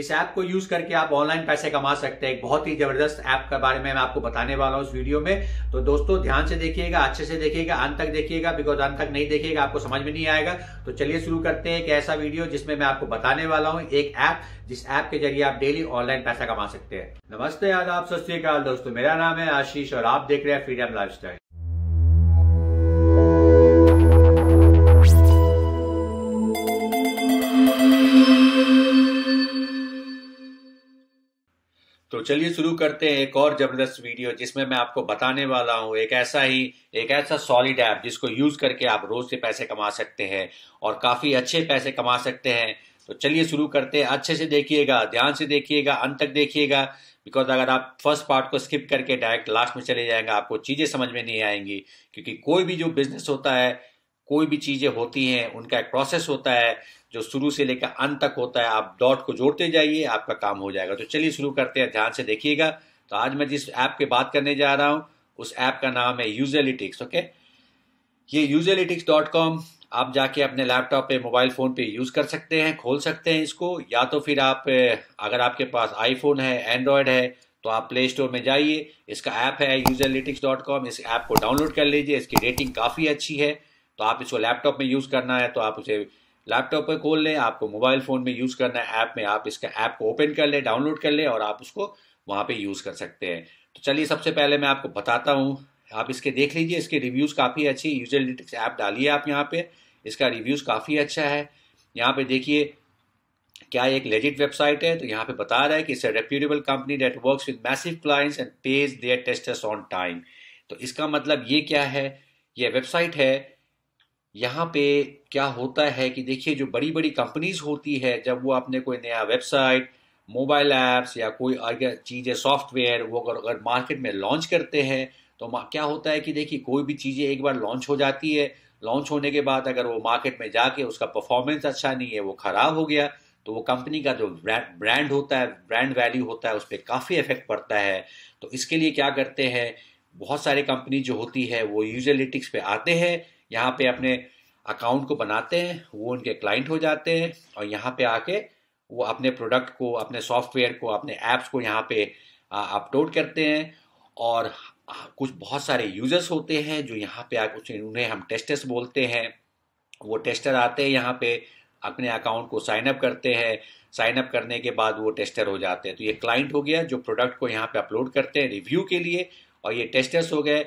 इस ऐप को यूज करके आप ऑनलाइन पैसे कमा सकते हैं एक बहुत ही जबरदस्त ऐप के बारे में मैं आपको बताने वाला हूँ इस वीडियो में तो दोस्तों ध्यान से देखिएगा अच्छे से देखिएगा अंत तक देखिएगा बिकॉज अंत तक नहीं देखिएगा आपको समझ में नहीं आएगा तो चलिए शुरू करते हैं एक ऐसा वीडियो जिसमें मैं आपको बताने वाला हूँ एक ऐप जिस ऐप के जरिए आप डेली ऑनलाइन पैसा कमा सकते हैं नमस्ते आदाब सत दोस्तों मेरा नाम है आशीष और आप देख रहे हैं फ्रीडम लाइफ चलिए शुरू करते हैं एक और जबरदस्त वीडियो जिसमें मैं आपको बताने वाला हूं एक ऐसा ही एक ऐसा सॉलिड ऐप जिसको यूज करके आप रोज से पैसे कमा सकते हैं और काफी अच्छे पैसे कमा सकते हैं तो चलिए शुरू करते हैं अच्छे से देखिएगा ध्यान से देखिएगा अंत तक देखिएगा बिकॉज अगर आप फर्स्ट पार्ट को स्किप करके डायरेक्ट लास्ट में चले जाएंगे आपको चीजें समझ में नहीं आएंगी क्योंकि कोई भी जो बिजनेस होता है कोई भी चीज़ें होती हैं उनका एक प्रोसेस होता है जो शुरू से लेकर अंत तक होता है आप डॉट को जोड़ते जाइए आपका काम हो जाएगा तो चलिए शुरू करते हैं ध्यान से देखिएगा तो आज मैं जिस ऐप की बात करने जा रहा हूं उस ऐप का नाम है यूजलिटिक्स ओके ये यूजलिटिक्स डॉट कॉम आप जाके अपने लैपटॉप पे मोबाइल फ़ोन पे यूज़ कर सकते हैं खोल सकते हैं इसको या तो फिर आप अगर आपके पास आईफोन है एंड्रॉयड है तो आप प्ले स्टोर में जाइए इसका ऐप है यूजलिटिक्स डॉट कॉम इस ऐप को डाउनलोड कर लीजिए इसकी रेटिंग काफ़ी अच्छी है तो आप इसको लैपटॉप में यूज़ करना है तो आप उसे लैपटॉप पर खोल लें आपको मोबाइल फ़ोन में यूज़ करना है ऐप में आप इसका ऐप को ओपन कर लें डाउनलोड कर लें और आप उसको वहाँ पे यूज़ कर सकते हैं तो चलिए सबसे पहले मैं आपको बताता हूँ आप इसके देख लीजिए इसके रिव्यूज़ काफ़ी अच्छे यूजर ऐप डालिए आप यहाँ पे इसका रिव्यूज़ काफ़ी अच्छा है यहाँ पे देखिए क्या एक लेजिट वेबसाइट है तो यहाँ पे बता रहा है कि it's reputable company that works with massive clients and pays their testers on time तो इसका मतलब ये क्या है ये वेबसाइट है यहाँ पे क्या होता है कि देखिए जो बड़ी बड़ी कंपनीज होती है जब वो अपने कोई नया वेबसाइट मोबाइल ऐप्स या कोई अगर चीज़ें सॉफ्टवेयर वो अगर अगर मार्केट में लॉन्च करते हैं तो क्या होता है कि देखिए कोई भी चीज़ें एक बार लॉन्च हो जाती है लॉन्च होने के बाद अगर वो मार्केट में जाके उसका परफॉर्मेंस अच्छा नहीं है वो ख़राब हो गया तो वो कंपनी का जो ब्रांड ब्रांड होता है ब्रांड वैल्यू होता है उस पर काफ़ी इफेक्ट पड़ता है तो इसके लिए क्या करते हैं बहुत सारी कंपनी जो होती है वो यूजलिटिक्स पे आते हैं यहाँ पे अपने अकाउंट को बनाते हैं वो उनके क्लाइंट हो जाते हैं और यहाँ पे आके वो अपने प्रोडक्ट को अपने सॉफ्टवेयर को अपने ऐप्स को यहाँ पे अपलोड करते हैं और कुछ बहुत सारे यूजर्स होते हैं जो यहाँ पे आके उन्हें हम टेस्टर्स बोलते हैं वो टेस्टर आते हैं यहाँ पे अपने अकाउंट को साइन अप करते हैं साइन अप करने के बाद वो टेस्टर हो जाते हैं तो ये क्लाइंट हो गया जो प्रोडक्ट को यहाँ पे अपलोड करते हैं रिव्यू के लिए और ये टेस्टर्स हो गए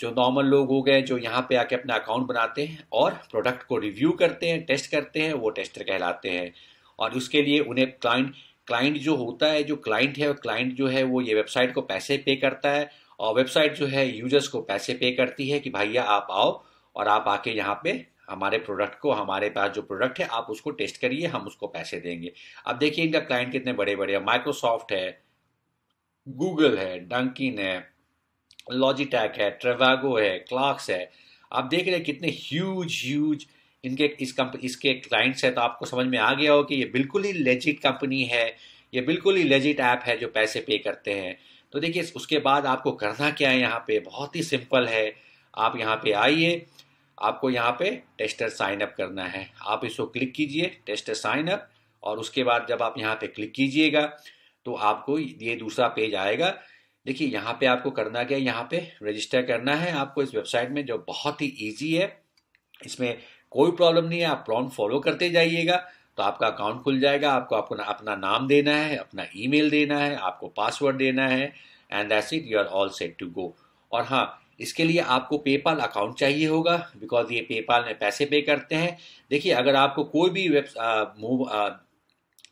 जो नॉर्मल लोग हो गए जो यहाँ पे आके अपना अकाउंट बनाते हैं और प्रोडक्ट को रिव्यू करते हैं टेस्ट करते हैं वो टेस्टर कहलाते हैं और उसके लिए उन्हें क्लाइंट क्लाइंट जो होता है जो क्लाइंट है क्लाइंट जो है वो ये वेबसाइट को पैसे पे करता है और वेबसाइट जो है यूजर्स को पैसे पे करती है कि भैया आप आओ और आप आके यहाँ पे हमारे प्रोडक्ट को हमारे पास जो प्रोडक्ट है आप उसको टेस्ट करिए हम उसको पैसे देंगे अब देखिए इनका क्लाइंट कितने बड़े बड़े हैं माइक्रोसॉफ्ट है गूगल है डंकिन है लॉजिटैक है ट्रेवागो है क्लार्क्स है आप देख रहे हैं कितने ह्यूज ह्यूज इनके इस कंप इसके क्लाइंट्स हैं तो आपको समझ में आ गया हो कि ये बिल्कुल ही लेजिट कंपनी है ये बिल्कुल ही लेजिट ऐप है जो पैसे पे करते हैं तो देखिए उसके बाद आपको करना क्या है यहाँ पे बहुत ही सिंपल है आप यहाँ पे आइए आपको यहाँ पे टेस्टर साइन अप करना है आप इसको क्लिक कीजिए टेस्टर साइन अप और उसके बाद जब आप यहाँ पे क्लिक कीजिएगा तो आपको ये दूसरा पेज आएगा देखिए यहाँ पे आपको करना क्या है यहाँ पे रजिस्टर करना है आपको इस वेबसाइट में जो बहुत ही ईजी है इसमें कोई प्रॉब्लम नहीं है आप प्रॉन्ट फॉलो करते जाइएगा तो आपका अकाउंट खुल जाएगा आपको ना, अपना नाम देना है अपना ईमेल देना है आपको पासवर्ड देना है and that's it you are all set to go और हाँ इसके लिए आपको पेपाल अकाउंट चाहिए होगा बिकॉज ये पेपाल में पैसे पे करते हैं देखिए अगर आपको कोई भी web move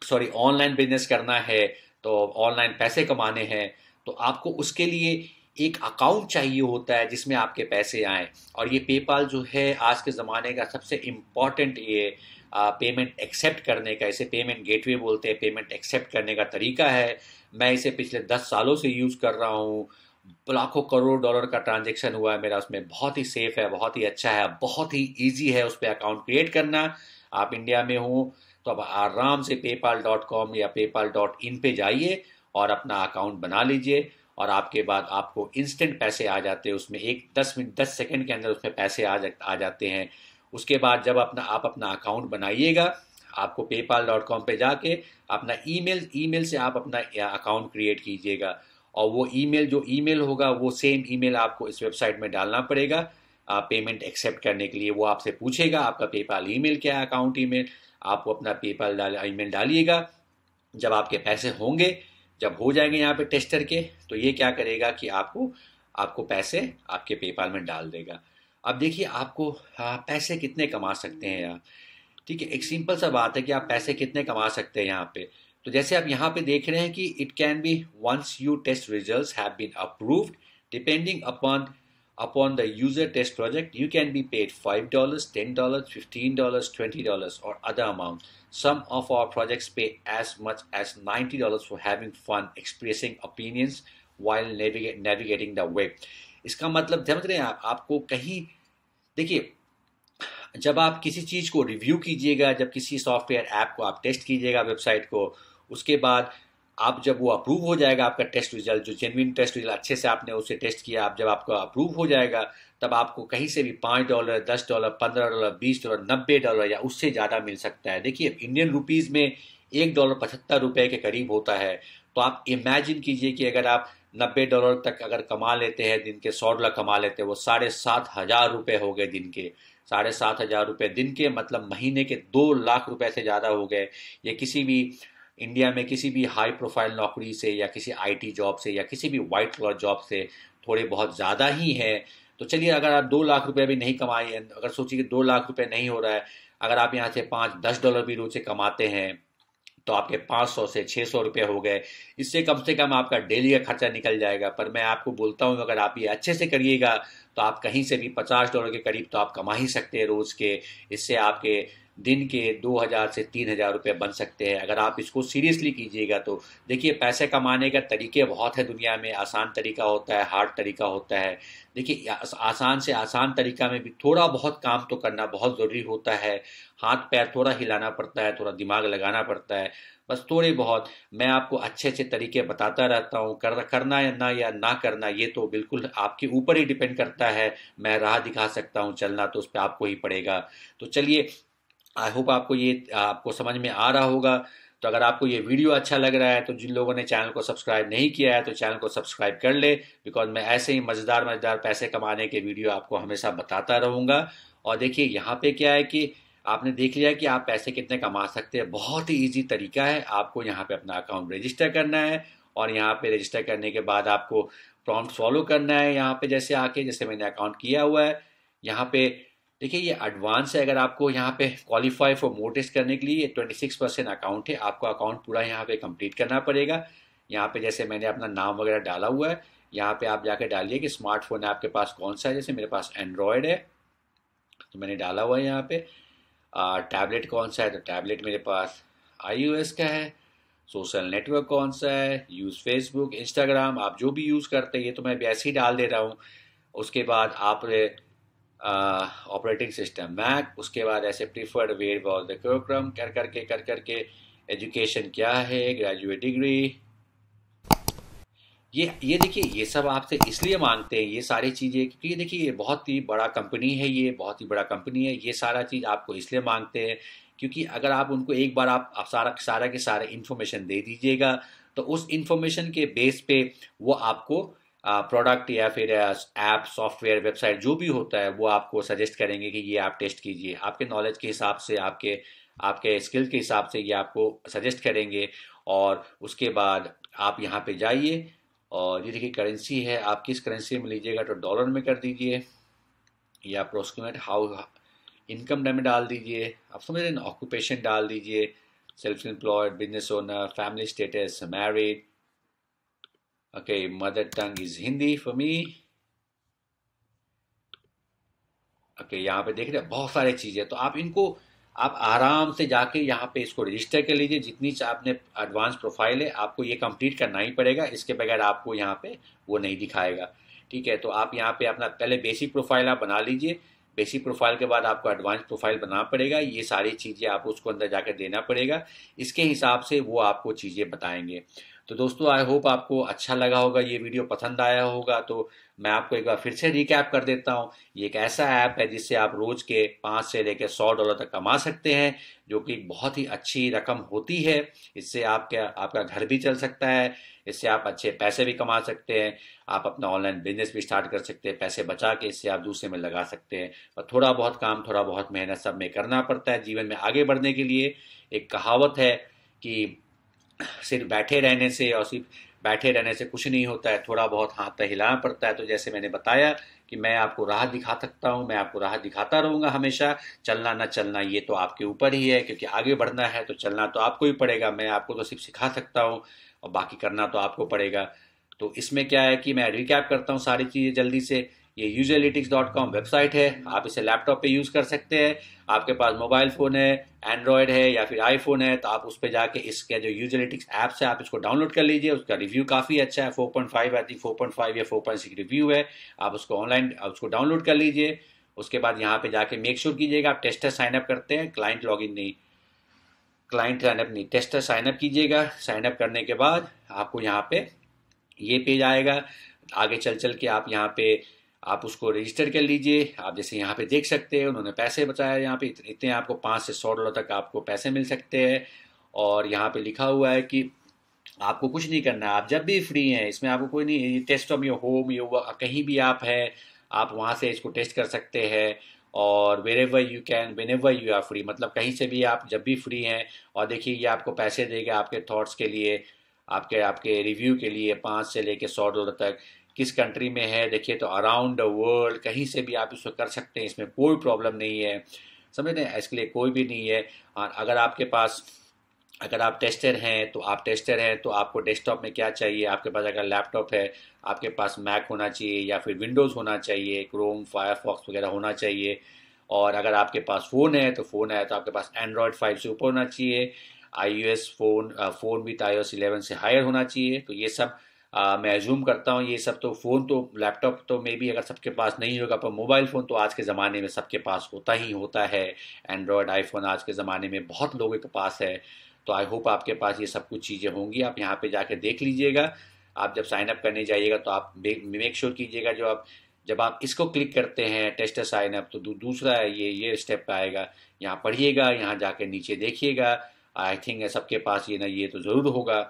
sorry online business करना है तो ऑनलाइन पैसे कमाने हैं तो आपको उसके लिए एक अकाउंट चाहिए होता है जिसमें आपके पैसे आएँ और ये पेपाल जो है आज के ज़माने का सबसे इम्पॉर्टेंट ये पेमेंट एक्सेप्ट करने का इसे पेमेंट गेटवे बोलते हैं पेमेंट एक्सेप्ट करने का तरीका है मैं इसे पिछले दस सालों से यूज़ कर रहा हूँ लाखों करोड़ डॉलर का ट्रांजेक्शन हुआ है मेरा उसमें बहुत ही सेफ है बहुत ही अच्छा है बहुत ही ईजी है उस पर अकाउंट क्रिएट करना आप इंडिया में हो तो आप आराम से पेपाल डॉट कॉम या पेपाल डॉट इन पर जाइए और अपना अकाउंट बना लीजिए और आपके बाद आपको इंस्टेंट पैसे आ जाते हैं उसमें एक दस मिनट दस सेकेंड के अंदर उसमें पैसे आ जा आ जाते हैं उसके बाद जब अपना आप अपना अकाउंट बनाइएगा आपको पेपाल डॉट कॉम पर जाके अपना ई मेल ई मेल से आप अपना अकाउंट क्रिएट कीजिएगा और वो ई मेल जो ई मेल होगा वो सेम ई मेल आपको इस वेबसाइट में डालना पड़ेगा आप पेमेंट एक्सेप्ट करने के लिए वो आपसे पूछेगा आपका पेपाल मेल क्या है अकाउंट ई मेल आप अपना पेपाल डाल ई मेल डालिएगा जब आपके पैसे होंगे जब हो जाएंगे यहाँ पे टेस्टर के तो ये क्या करेगा कि आपको आपको पैसे आपके पेपाल में डाल देगा अब देखिए आपको हाँ, पैसे कितने कमा सकते हैं यहाँ ठीक है एक सिंपल सा बात है कि आप पैसे कितने कमा सकते हैं यहाँ पे तो जैसे आप यहाँ पे देख रहे हैं कि it can be once you test result have been approved depending upon upon the user test project, you can be paid $5, $10, $15, $20, or other amount. Some of our projects pay as much as $90 for having fun, expressing opinions while navigate, navigating the web. इसका मतलब समझ रहे हैं आप आपको कहीं देखिए जब आप किसी चीज़ को रिव्यू कीजिएगा जब किसी सॉफ्टवेयर ऐप को आप टेस्ट कीजिएगा वेबसाइट को उसके बाद आप जब वो अप्रूव हो जाएगा आपका टेस्ट रिजल्ट जो जेनविन टेस्ट रिजल्ट अच्छे से आपने उसे टेस्ट किया आप जब आपका अप्रूव हो जाएगा तब आपको कहीं से भी पाँच डॉलर दस डॉलर पंद्रह डॉलर बीस डॉलर नब्बे डॉलर या उससे ज़्यादा मिल सकता है देखिए इंडियन रुपीज़ में एक डॉलर पचहत्तर रुपये के करीब होता है तो आप इमेजिन कीजिए कि अगर आप नब्बे डॉलर तक अगर कमा लेते हैं दिन के सौ डॉलर कमा लेते हैं वो साढ़े सात हज़ार रुपये हो गए दिन के साढ़े सात हज़ार रुपये दिन के मतलब महीने के दो लाख रुपए से ज़्यादा हो गए ये किसी भी इंडिया में किसी भी हाई प्रोफाइल नौकरी से या किसी आईटी जॉब से या किसी भी वाइट कलर जॉब से थोड़े बहुत ज़्यादा ही हैं तो चलिए अगर आप दो लाख रुपये भी नहीं कमाए अगर सोचिए कि दो लाख रुपये नहीं हो रहा है अगर आप यहाँ से पाँच दस डॉलर भी रोज से कमाते हैं तो आपके 500 से सौ रुपये हो गए इससे कम से कम आपका डेली का खर्चा निकल जाएगा पर मैं आपको बोलता हूँ अगर आप ये अच्छे से करिएगा तो आप कहीं से भी 50 डॉलर के करीब तो आप कमा ही सकते हैं रोज़ के इससे आपके दिन के 2000 से 3000 रुपए बन सकते हैं अगर आप इसको सीरियसली कीजिएगा तो देखिए पैसे कमाने का तरीके बहुत है दुनिया में आसान तरीका होता है हार्ड तरीका होता है देखिए आसान से आसान तरीका में भी थोड़ा बहुत काम तो करना बहुत ज़रूरी होता है हाथ पैर थोड़ा हिलाना पड़ता है थोड़ा दिमाग लगाना पड़ता है बस थोड़े बहुत मैं आपको अच्छे अच्छे तरीके बताता रहता हूँ कर करना या ना या ना करना ये तो बिल्कुल आपके ऊपर ही डिपेंड करता है मैं राह दिखा सकता हूँ चलना तो उस पर आपको ही पड़ेगा तो चलिए आई होप आपको ये आपको समझ में आ रहा होगा तो अगर आपको ये वीडियो अच्छा लग रहा है तो जिन लोगों ने चैनल को सब्सक्राइब नहीं किया है तो चैनल को सब्सक्राइब कर ले बिकॉज मैं ऐसे ही मज़ेदार मज़ेदार पैसे कमाने के वीडियो आपको हमेशा बताता रहूँगा और देखिए यहाँ पे क्या है कि आपने देख लिया कि आप पैसे कितने कमा सकते हैं बहुत ही ईजी तरीका है आपको यहाँ पे अपना अकाउंट रजिस्टर करना है और यहाँ पे रजिस्टर करने के बाद आपको प्रॉम्प्ट फॉलो करना है यहाँ पे जैसे आके जैसे मैंने अकाउंट किया हुआ है यहाँ पे देखिए ये एडवांस है अगर आपको यहाँ पे क्वालिफाई फॉर मोटिस करने के लिए ये ट्वेंटी सिक्स परसेंट अकाउंट है आपको अकाउंट पूरा यहाँ पे कंप्लीट करना पड़ेगा यहाँ पे जैसे मैंने अपना नाम वगैरह डाला हुआ है यहाँ पे आप जाके डालिए कि स्मार्टफोन है आपके पास कौन सा है जैसे मेरे पास एंड्रॉयड है तो मैंने डाला हुआ है यहाँ पे टैबलेट कौन सा है तो टैबलेट मेरे पास आई का है सोशल नेटवर्क कौन सा है यूज़ फेसबुक इंस्टाग्राम आप जो भी यूज़ करते हैं ये तो मैं वैसे ही डाल दे रहा हूँ उसके बाद आप ऑपरेटिंग सिस्टम मैक उसके बाद ऐसे प्रीफर्ड वेयर बॉल द कर करके कर करके एजुकेशन क्या है ग्रेजुएट डिग्री ये ये देखिए ये सब आपसे इसलिए मांगते हैं ये सारी चीज़ें क्योंकि ये देखिए ये बहुत ही बड़ा कंपनी है ये बहुत ही बड़ा कंपनी है ये सारा चीज़ आपको इसलिए मांगते हैं क्योंकि अगर आप उनको एक बार आप, आप सारा सारा के सारा इन्फॉर्मेशन दे दीजिएगा तो उस इन्फॉर्मेशन के बेस पे वो आपको प्रोडक्ट या फिर ऐप सॉफ्टवेयर वेबसाइट जो भी होता है वो आपको सजेस्ट करेंगे कि ये आप टेस्ट कीजिए आपके नॉलेज के हिसाब से आपके आपके स्किल के हिसाब से ये आपको सजेस्ट करेंगे और उसके बाद आप यहाँ पे जाइए और ये देखिए करेंसी है आप किस करेंसी में लीजिएगा तो डॉलर में कर दीजिए या अप्रोक्सीमेट हाउ इनकम में डाल दीजिए आप समझ रहे ऑक्यूपेशन डाल दीजिए self employed business owner family status married Okay, mother tongue is Hindi for me. Okay okay, यहाँ पे देख रहे हैं बहुत सारे चीज़ें तो आप इनको आप आराम से जाके यहाँ पे इसको रजिस्टर कर लीजिए जितनी आपने एडवांस प्रोफाइल है आपको ये कंप्लीट करना ही पड़ेगा इसके बगैर आपको यहाँ पे वो नहीं दिखाएगा ठीक है तो आप यहाँ पे अपना पहले बेसिक प्रोफाइल आप बना लीजिए बेसिक प्रोफाइल के बाद आपको एडवांस प्रोफाइल बनाना पड़ेगा ये सारी चीज़ें आप उसको अंदर जाकर देना पड़ेगा इसके हिसाब से वो आपको चीज़ें बताएंगे तो दोस्तों आई होप आपको अच्छा लगा होगा ये वीडियो पसंद आया होगा तो मैं आपको एक बार फिर से रिकैप कर देता हूँ ये एक ऐसा ऐप है जिससे आप रोज के पाँच से लेकर सौ डॉलर तक कमा सकते हैं जो कि बहुत ही अच्छी रकम होती है इससे आपके आपका घर भी चल सकता है इससे आप अच्छे पैसे भी कमा सकते हैं आप अपना ऑनलाइन बिजनेस भी स्टार्ट कर सकते हैं पैसे बचा के इससे आप दूसरे में लगा सकते हैं और थोड़ा बहुत काम थोड़ा बहुत मेहनत सब में करना पड़ता है जीवन में आगे बढ़ने के लिए एक कहावत है कि सिर्फ बैठे रहने से और सिर्फ बैठे रहने से कुछ नहीं होता है थोड़ा बहुत हाथ हिलाना पड़ता है तो जैसे मैंने बताया कि मैं आपको राह दिखा सकता हूँ मैं आपको राह दिखाता रहूँगा हमेशा चलना ना चलना ये तो आपके ऊपर ही है क्योंकि आगे बढ़ना है तो चलना तो आपको ही पड़ेगा मैं आपको तो सिर्फ सिखा सकता हूँ और बाकी करना तो आपको पड़ेगा तो इसमें क्या है कि मैं रिकैप करता हूँ सारी चीज़ें जल्दी से ये यूजलिटिक्स डॉट कॉम वेबसाइट है आप इसे लैपटॉप पे यूज़ कर सकते हैं आपके पास मोबाइल फ़ोन है एंड्रॉयड है या फिर आईफोन है तो आप उस पर जाके इसके जो यूजलिटिक्स ऐप्स है आप इसको डाउनलोड कर लीजिए उसका रिव्यू काफ़ी अच्छा है four point five I point five या फोर सिक्स रिव्यू है आप उसको ऑनलाइन उसको डाउनलोड कर लीजिए उसके बाद यहाँ पे जाके मेक श्योर कीजिएगा आप टेस्टर साइन अप करते हैं क्लाइंट लॉग नहीं क्लाइंट साइनअप नहीं टेस्टर साइनअप कीजिएगा साइनअप करने के बाद आपको यहाँ पे ये पेज आएगा आगे चल चल के आप यहाँ पे आप उसको रजिस्टर कर लीजिए आप जैसे यहाँ पे देख सकते हैं उन्होंने पैसे बताया यहाँ पे इतने आपको पाँच से सौ डॉलर तक आपको पैसे मिल सकते हैं और यहाँ पे लिखा हुआ है कि आपको कुछ नहीं करना आप जब भी फ्री हैं इसमें आपको कोई नहीं टेस्ट ऑफ योर होम यो कहीं भी आप हैं आप वहाँ से इसको टेस्ट कर सकते हैं और wherever you can whenever you are free मतलब कहीं से भी आप जब भी फ्री हैं और देखिए ये आपको पैसे देगा आपके थॉट्स के लिए आपके आपके रिव्यू के लिए पाँच से लेके सौ डॉलर तक किस कंट्री में है देखिए तो अराउंड द वर्ल्ड कहीं से भी आप इसको कर सकते हैं इसमें कोई प्रॉब्लम नहीं है समझ रहे हैं इसके लिए कोई भी नहीं है और अगर आपके पास अगर आप टेस्टर हैं तो आप टेस्टर हैं तो आपको डेस्कटॉप में क्या चाहिए आपके पास अगर लैपटॉप है आपके पास मैक होना चाहिए या फिर विंडोज़ होना चाहिए क्रोम फायरफॉक्स वगैरह होना चाहिए और अगर आपके पास फ़ोन है तो फ़ोन है तो आपके पास एंड्रॉयड फाइव से ऊपर होना चाहिए iPhone phone with iOS eleven से हायर होना चाहिए तो ये सब आ, मैं जूम करता हूँ ये सब तो फ़ोन तो लैपटॉप तो मे भी अगर सबके पास नहीं होगा पर मोबाइल फ़ोन तो आज के ज़माने में सबके पास होता ही होता है एंड्रॉयड आईफोन आज के ज़माने में बहुत लोगों के पास है तो आई होप आपके पास ये सब कुछ चीज़ें होंगी आप यहाँ पे जाके देख लीजिएगा आप जब साइन अप करने जाइएगा तो आप मेक श्योर कीजिएगा जो आप जब आप इसको क्लिक करते हैं टेस्ट साइन अप तो दू, दूसरा है ये ये स्टेप आएगा यहाँ पढ़िएगा यहाँ जाके नीचे देखिएगा आई थिंक सबके पास ये ना ये तो ज़रूर होगा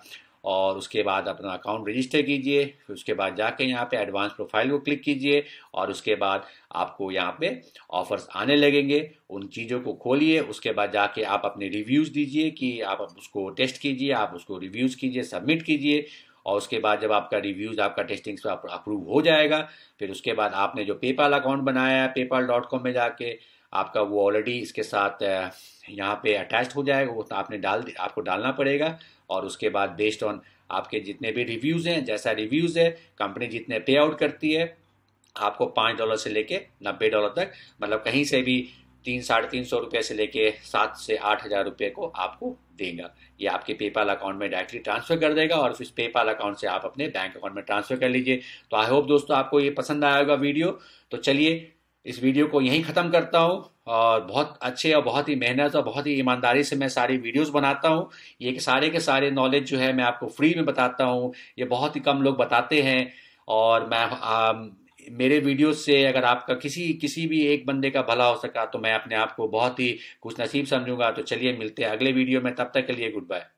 और उसके बाद अपना अकाउंट रजिस्टर कीजिए फिर उसके बाद जाके यहाँ पे एडवांस प्रोफाइल को क्लिक कीजिए और उसके बाद आपको यहाँ पे ऑफर्स आने लगेंगे उन चीज़ों को खोलिए उसके बाद जाके आप अपने रिव्यूज़ दीजिए कि आप उसको टेस्ट कीजिए आप उसको रिव्यूज़ कीजिए सबमिट कीजिए और उसके बाद जब आपका रिव्यूज़ आपका टेस्टिंग अप्रूव हो जाएगा फिर उसके बाद आपने जो पेपाल अकाउंट बनाया है पेपाल डॉट कॉम में जाके आपका वो ऑलरेडी इसके साथ यहाँ पे अटैच हो जाएगा वो तो आपने डाल आपको डालना पड़ेगा और उसके बाद बेस्ड ऑन आपके जितने भी रिव्यूज़ हैं जैसा रिव्यूज़ है कंपनी जितने पे आउट करती है आपको पाँच डॉलर से लेके नब्बे डॉलर तक मतलब कहीं से भी तीन साढ़े तीन सौ रुपये से लेके सात से आठ हज़ार रुपये को आपको देगा ये आपके पेपाल अकाउंट में डायरेक्टली ट्रांसफ़र कर देगा और फिर पेपाल अकाउंट से आप अपने बैंक अकाउंट में ट्रांसफ़र कर लीजिए तो आई होप दोस्तों आपको ये पसंद आया होगा वीडियो तो चलिए इस वीडियो को यहीं ख़त्म करता हूँ और बहुत अच्छे और बहुत ही मेहनत और बहुत ही ईमानदारी से मैं सारी वीडियोस बनाता हूँ ये के सारे के सारे नॉलेज जो है मैं आपको फ्री में बताता हूँ ये बहुत ही कम लोग बताते हैं और मैं आ, मेरे वीडियोस से अगर आपका किसी किसी भी एक बंदे का भला हो सका तो मैं अपने आप को बहुत ही कुछ नसीब समझूंगा तो चलिए मिलते हैं अगले वीडियो में तब तक के लिए गुड बाय